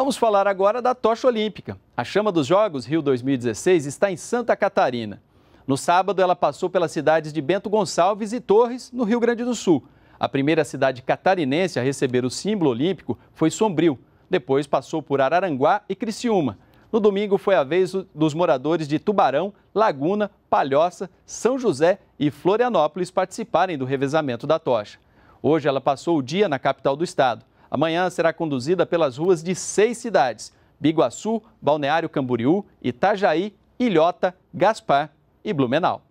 Vamos falar agora da tocha olímpica. A chama dos Jogos Rio 2016 está em Santa Catarina. No sábado, ela passou pelas cidades de Bento Gonçalves e Torres, no Rio Grande do Sul. A primeira cidade catarinense a receber o símbolo olímpico foi Sombrio. Depois passou por Araranguá e Criciúma. No domingo foi a vez dos moradores de Tubarão, Laguna, Palhoça, São José e Florianópolis participarem do revezamento da tocha. Hoje ela passou o dia na capital do estado. Amanhã será conduzida pelas ruas de seis cidades: Biguaçu, Balneário Camboriú, Itajaí, Ilhota, Gaspar e Blumenau.